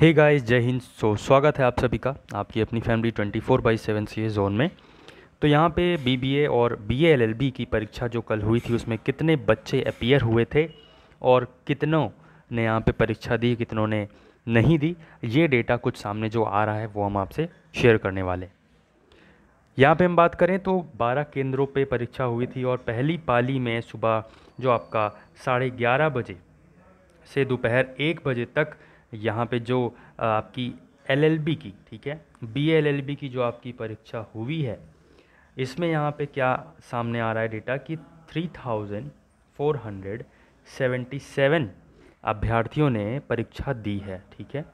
hey guys जय हिंद सो स्वागत है आप सभी का आपकी अपनी family 24 four by seven C zone में तो यहाँ पे बीबीए और बीएएलएलबी की परीक्षा जो कल हुई थी उसमें कितने बच्चे अपियर हुए थे और कितनों ने यहाँ पे परीक्षा दी कितनों ने नहीं दी ये डेटा कुछ सामने जो आ रहा है वो हम आपसे शेयर करने वाले हैं यहाँ पे हम बात करें तो 12 केंद्रों पे परीक्षा हुई थी और पहली पाली में सुबह जो आपका साढ़े ग्यारह बजे से दोपहर एक बजे तक यहाँ पे जो आपकी एलएलबी की ठीक है बी एलएलबी की जो आपकी परीक्षा हुई है इसमें यहाँ पे क्या सामने आ रहा है डेटा कि 3,477 अभ्यर्थियों ने परीक्षा दी है ठीक है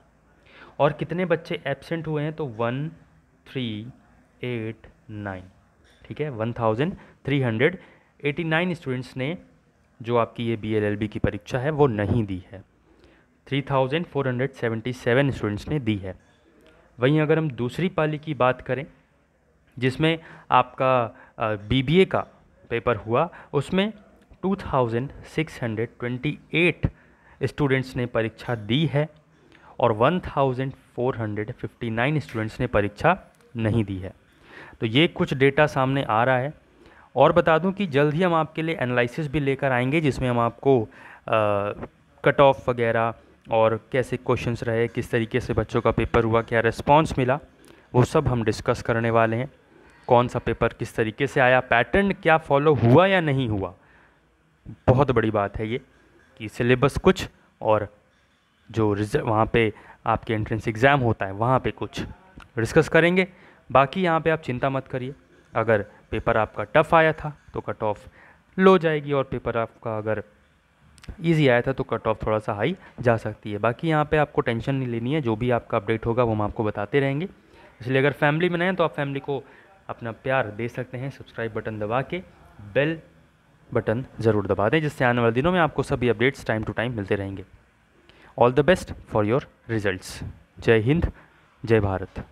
और कितने बच्चे एबसेंट हुए हैं तो वन थ्री एट नाइन ठीक है one thousand three hundred eighty nine students ने जो आपकी ये बी एल एल बी की परीक्षा है वो नहीं दी है 3,477 स्टूडेंट्स ने दी है वहीं अगर हम दूसरी पाली की बात करें जिसमें आपका बीबीए का पेपर हुआ उसमें 2,628 स्टूडेंट्स ने परीक्षा दी है और 1,459 स्टूडेंट्स ने परीक्षा नहीं दी है तो ये कुछ डेटा सामने आ रहा है और बता दूं कि जल्द ही हम आपके लिए एनालिसिस भी लेकर आएंगे जिसमें हम आपको कट ऑफ वगैरह और कैसे क्वेश्चंस रहे किस तरीके से बच्चों का पेपर हुआ क्या रिस्पॉन्स मिला वो सब हम डिस्कस करने वाले हैं कौन सा पेपर किस तरीके से आया पैटर्न क्या फॉलो हुआ या नहीं हुआ बहुत बड़ी बात है ये कि सिलेबस कुछ और जो रिजल्ट वहाँ पे आपके एंट्रेंस एग्ज़ाम होता है वहाँ पे कुछ डिस्कस करेंगे बाकी यहाँ पे आप चिंता मत करिए अगर पेपर आपका टफ़ आया था तो कट ऑफ लो जाएगी और पेपर आपका अगर ईजी आया था तो कट ऑफ थोड़ा सा हाई जा सकती है बाकी यहाँ पे आपको टेंशन नहीं लेनी है जो भी आपका अपडेट होगा वो हम आपको बताते रहेंगे इसलिए अगर फैमिली में हैं तो आप फैमिली को अपना प्यार दे सकते हैं सब्सक्राइब बटन दबा के बेल बटन ज़रूर दबा दें जिससे आने वाले दिनों में आपको सभी अपडेट्स टाइम टू टाइम मिलते रहेंगे all the best for your result जय हिंद जय भारत